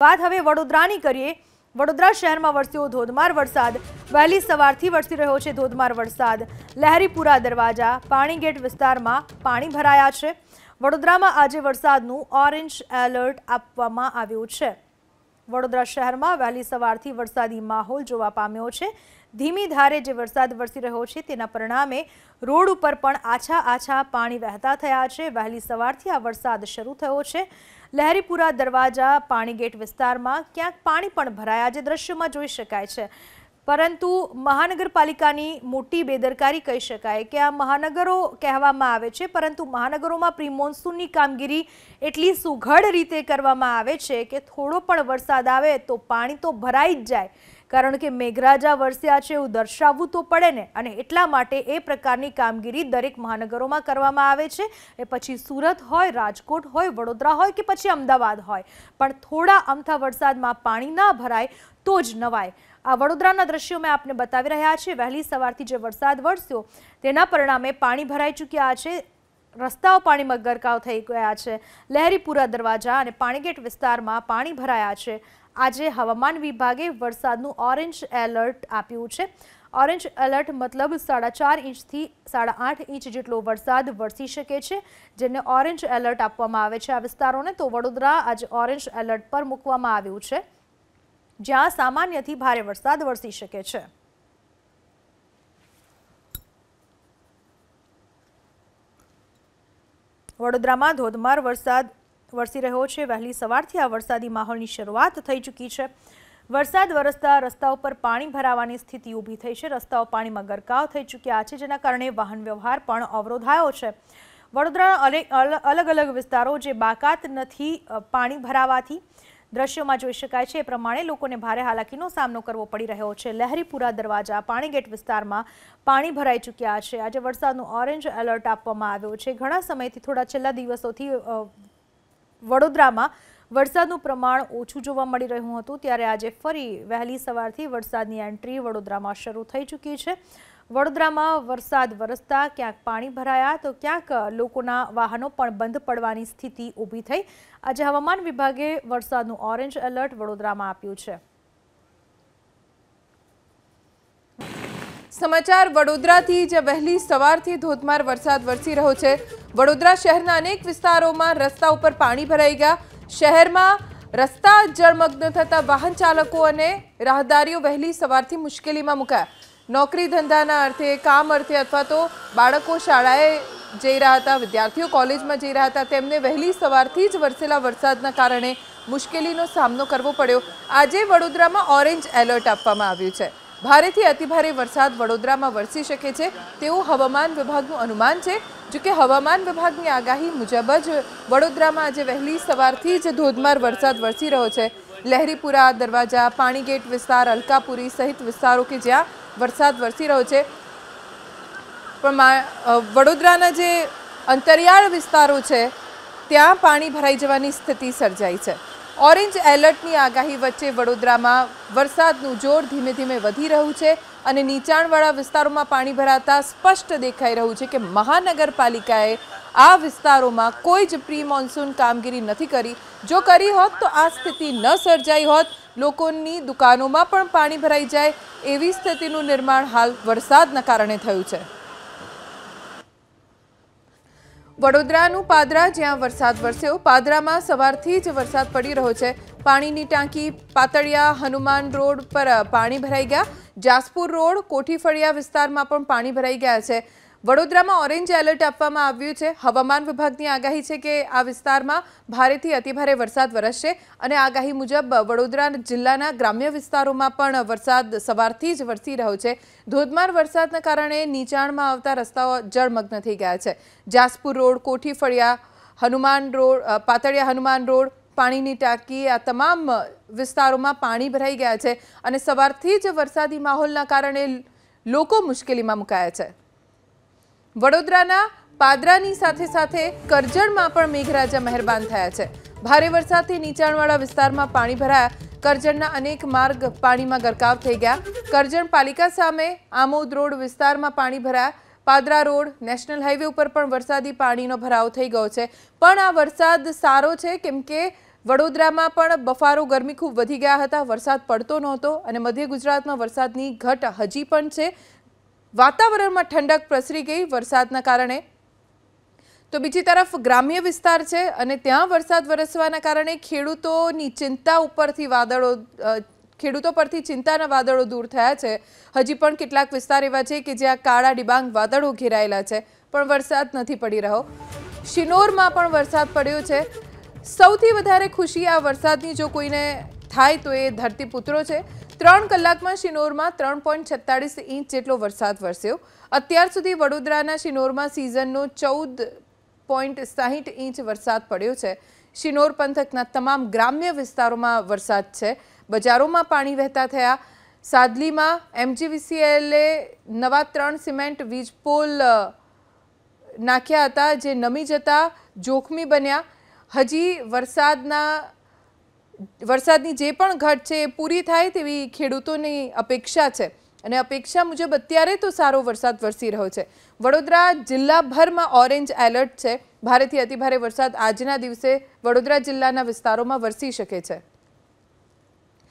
વાત હવે વડોદરાની કરીએ વડોદરા શહેરમાં વરસ્યો ધોધમાર વરસાદ વહેલી સવારથી વરસી રહ્યો છે ધોધમાર વરસાદ લહેરીપુરા દરવાજા પાણીગેટ વિસ્તારમાં પાણી ભરાયા છે વડોદરામાં આજે વરસાદનું ઓરેન્જ એલર્ટ આપવામાં આવ્યું છે વડોદરા શહેરમાં વહેલી સવારથી વરસાદી માહોલ જોવા પામ્યો છે ધીમી ધારે જે વરસાદ વરસી રહ્યો છે તેના પરિણામે રોડ ઉપર પણ આછા આછા પાણી વહેતા થયા છે વહેલી સવારથી આ વરસાદ શરૂ થયો છે લહેરીપુરા દરવાજા પાણીગેટ વિસ્તારમાં ક્યાંક પાણી પણ ભરાયા જે દ્રશ્યમાં જોઈ શકાય છે પરંતુ મહાનગરપાલિકાની મોટી બેદરકારી કહી શકાય કે આ મહાનગરો કહેવામાં આવે છે પરંતુ મહાનગરોમાં પ્રી કામગીરી એટલી સુઘડ રીતે કરવામાં આવે છે કે થોડો પણ વરસાદ આવે તો પાણી તો ભરાઈ જ જાય કારણ કે મેઘરાજા વરસ્યા છે એવું દર્શાવવું તો પડે ને અને એટલા માટે એ પ્રકારની કામગીરી દરેક મહાનગરોમાં કરવામાં આવે છે એ પછી સુરત હોય રાજકોટ હોય વડોદરા હોય કે પછી અમદાવાદ હોય પણ થોડા અમથા વરસાદમાં પાણી ના ભરાય તો જ નવાય આ વડોદરાના દ્રશ્યો મેં આપને બતાવી રહ્યા છે વહેલી સવારથી જે વરસાદ વરસ્યો તેના પરિણામે પાણી ભરાઈ ચૂક્યા છે રસ્તાઓ પાણીમાં ગરકાવ થઈ ગયા છે લહેરીપુરા દરવાજા અને પાણીગેટ વિસ્તારમાં પાણી ભરાયા છે આજે હવામાન વિભાગે વરસાદનું ઓરેન્જ એલર્ટ આપ્યું છે ઓરેન્જ એલર્ટ મતલબ સાડા ચાર ઇંચથી સાડા આઠ ઇંચ જેટલો વરસાદ વરસી શકે છે જેને ઓરેન્જ એલર્ટ આપવામાં આવે છે આ વિસ્તારોને તો વડોદરા આજે ઓરેન્જ એલર્ટ પર મૂકવામાં આવ્યું છે જ્યાં સામાન્યથી ભારે વરસાદ વરસી શકે છે વડોદરામાં ધોધમાર વરસાદ વરસી રહ્યો છે વહેલી સવારથી આ વરસાદી માહોલની શરૂઆત થઈ ચૂકી છે વરસાદ વરસતા રસ્તા ઉપર પાણી ભરાવાની સ્થિતિ ઊભી થઈ છે રસ્તાઓ પાણીમાં ગરકાવ થઈ ચૂક્યા છે જેના કારણે વાહન વ્યવહાર પણ અવરોધાયો છે વડોદરાના અલગ અલગ વિસ્તારો જે બાકાત નથી પાણી ભરાવાથી દ્રશ્યોમાં જોઈ શકાય છે એ પ્રમાણે લોકોને ભારે હાલાકીનો સામનો કરવો પડી રહ્યો છે લહેરીપુરા દરવાજા પાણીગેટ વિસ્તારમાં પાણી ભરાઈ ચૂક્યા છે આજે વરસાદનું ઓરેન્જ એલર્ટ આપવામાં આવ્યો છે ઘણા સમયથી થોડા છેલ્લા દિવસોથી વડોદરામાં વરસાદનું પ્રમાણ ઓછું જોવા મળી રહ્યું હતું ત્યારે આજે ફરી વહેલી સવારથી વરસાદની એન્ટ્રી વડોદરામાં શરૂ થઈ ચૂકી છે વડોદરામાં વરસાદ વરસતા ક્યાંક પાણી ભરાયા તો ક્યાંક લોકોના વાહનો પણ બંધ પડવાની સ્થિતિ ઊભી થઈ અજે હવામાન વિભાગે વરસાદનું ઓરેન્જ એલર્ટ વડોદરામાં આપ્યું છે સમાચાર વડોદરાથી જે વહેલી સવારથી ધોધમાર વરસાદ વરસી રહ્યો છે વડોદરા શહેરના અનેક વિસ્તારોમાં રસ્તા ઉપર પાણી ભરાઈ ગયા શહેરમાં રસ્તા જળમગ્ન થતા વાહન ચાલકો અને રાહદારીઓ વહેલી સવારથી મુશ્કેલીમાં મુકાયા નોકરી ધંધાના અર્થે કામ અર્થે અથવા તો બાળકો શાળાએ જઈ રહ્યા હતા વિદ્યાર્થીઓ કોલેજમાં જઈ રહ્યા હતા તેમને વહેલી સવારથી જ વરસેલા વરસાદના કારણે મુશ્કેલીનો સામનો કરવો પડ્યો આજે વડોદરામાં ઓરેન્જ એલર્ટ આપવામાં આવ્યું છે ભારેથી અતિભારે વરસાદ વડોદરામાં વરસી શકે છે તેવું હવામાન વિભાગનું અનુમાન છે જો કે હવામાન વિભાગની આગાહી મુજબ જ વડોદરામાં આજે વહેલી સવારથી જ ધોધમાર વરસાદ વરસી રહ્યો છે લહેરીપુરા દરવાજા પાણીગેટ વિસ્તાર અલકાપુરી સહિત વિસ્તારો કે જ્યાં વરસાદ વરસી રહ્યો છે પણ વડોદરાના જે અંતરિયાળ વિસ્તારો છે ત્યાં પાણી ભરાઈ જવાની સ્થિતિ સર્જાઈ છે ઓરેન્જ એલર્ટની આગાહી વચ્ચે વડોદરામાં વરસાદનું જોર ધીમે ધીમે વધી રહ્યું છે અને નીચાણવાળા વિસ્તારોમાં પાણી ભરાતા સ્પષ્ટ દેખાઈ રહ્યું છે કે મહાનગરપાલિકાએ આ વિસ્તારોમાં કોઈ જ પ્રી મોન્સૂન કામગીરી નથી કરી જો કરી હોત તો આ સ્થિતિ ન સર્જાઈ હોત લોકોની દુકાનોમાં પણ પાણી ભરાઈ જાય એવી સ્થિતિનું નિર્માણ હાલ વરસાદના કારણે થયું છે વડોદરાનું પાદરા જ્યાં વરસાદ વરસ્યો પાદરામાં સવારથી જ વરસાદ પડી રહ્યો છે પાણીની ટાંકી પાતળિયા હનુમાન રોડ પર પાણી ભરાઈ ગયા જાસપુર રોડ કોઠીફળિયા વિસ્તારમાં પણ પાણી ભરાઈ ગયા છે વડોદરામાં ઓરેન્જ એલર્ટ આપવામાં આવ્યું છે હવામાન વિભાગની આગાહી છે કે આ વિસ્તારમાં ભારેથી અતિભારે વરસાદ વરસશે અને આગાહી મુજબ વડોદરા જિલ્લાના ગ્રામ્ય વિસ્તારોમાં પણ વરસાદ સવારથી જ વરસી રહ્યો છે ધોધમાર વરસાદના કારણે નીચાણમાં આવતા રસ્તાઓ જળમગ્ન થઈ ગયા છે Jaspur road Kothi Hanuman road Pataliya Hanuman road પાણીની ટાંકી આ તમામ વિસ્તારોમાં પાણી ભરાઈ ગયા છે અને સવારથી જ વરસાદી માહોલના કારણે લોકો મુશ્કેલીમાં મુકાયા છે વડોદરાના પાદરાની સાથે સાથે કરજણમાં પણ મેઘરાજા મહેરબાન થયા છે ભારે વરસાદથી નીચાણવાળા વિસ્તારમાં પાણી ભરાયા કરજણના અનેક માર્ગ પાણીમાં ગરકાવ થઈ ગયા કરજણ પાલિકા સામે આમોદ રોડ વિસ્તારમાં પાણી ભરાયા પાદરા રોડ નેશનલ હાઈવે ઉપર પણ વરસાદી પાણીનો ભરાવ થઈ ગયો છે પણ આ વરસાદ સારો છે કેમ કે વડોદરામાં પણ બફારો ગરમી ખૂબ વધી ગયા હતા વરસાદ પડતો નહોતો અને મધ્ય ગુજરાતમાં વરસાદની ઘટ હજી પણ છે વાતાવરણમાં ઠંડક પ્રસરી ગઈ વરસાદના કારણે તો બીજી તરફ ગ્રામ્ય વિસ્તાર છે અને ત્યાં વરસાદ વરસવાના કારણે ખેડૂતોની ચિંતા ઉપરથી વાદળો ખેડૂતો પરથી ચિંતાના વાદળો દૂર થયા છે હજી પણ કેટલાક વિસ્તાર એવા છે કે જ્યાં કાળા ડિબાંગ વાદળો ઘેરાયેલા છે પણ વરસાદ નથી પડી રહ્યો શિનોરમાં પણ વરસાદ પડ્યો છે સૌથી વધારે ખુશી આ વરસાદની જો કોઈને થાય તો એ ધરતીપુત્રો છે ત્રણ કલાકમાં શિનોરમાં ત્રણ પોઈન્ટ છત્તાળીસ ઇંચ જેટલો વરસાદ વરસ્યો અત્યાર સુધી વડોદરાના શિનોરમાં સિઝનનો ચૌદ પોઈન્ટ સાહીઠ ઇંચ વરસાદ પડ્યો છે શિનોર પંથકના તમામ ગ્રામ્ય વિસ્તારોમાં વરસાદ છે બજારોમાં પાણી વહેતા થયા સાદલીમાં એમજીવીસીએલે નવા ત્રણ સિમેન્ટ વીજ પોલ નાખ્યા હતા જે નમી જતા જોખમી બન્યા હજી વરસાદના વરસાદની જે પણ ઘટ છે એ પૂરી થાય તેવી ખેડૂતોની અપેક્ષા છે અને અપેક્ષા મુજબ અત્યારે તો સારો વરસાદ વરસી રહ્યો છે વડોદરા જિલ્લાભરમાં ઓરેન્જ એલર્ટ છે ભારેથી અતિભારે વરસાદ આજના દિવસે વડોદરા જિલ્લાના વિસ્તારોમાં વરસી શકે છે